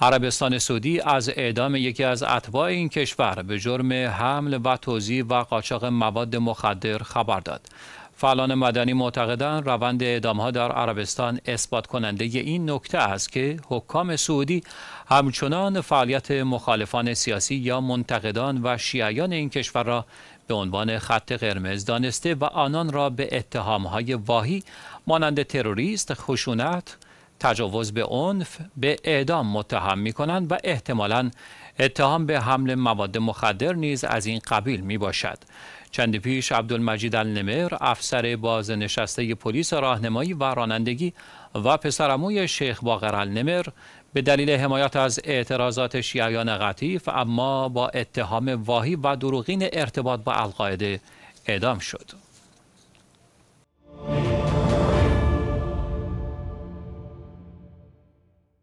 عربستان سعودی از اعدام یکی از اتباع این کشور به جرم حمل و توزیع و قاچاق مواد مخدر خبر داد. فعالان مدنی معتقدند روند اعدامها در عربستان اثبات کننده این نکته است که حکام سعودی همچنان فعالیت مخالفان سیاسی یا منتقدان و شیعیان این کشور را به عنوان خط قرمز دانسته و آنان را به اتهامهای واهی مانند تروریست، خشونت، تجاوز به عنف به اعدام متهم می کنند و احتمالا اتهام به حمل مواد مخدر نیز از این قبیل می باشد. چند پیش عبدالمجید النمر افسر بازنشسته پلیس راهنمایی و رانندگی و پسرموی شیخ باقر النمر به دلیل حمایت از اعتراضات شیعیان قطیف اما با اتهام واهی و دروغین ارتباط با القاعده اعدام شد.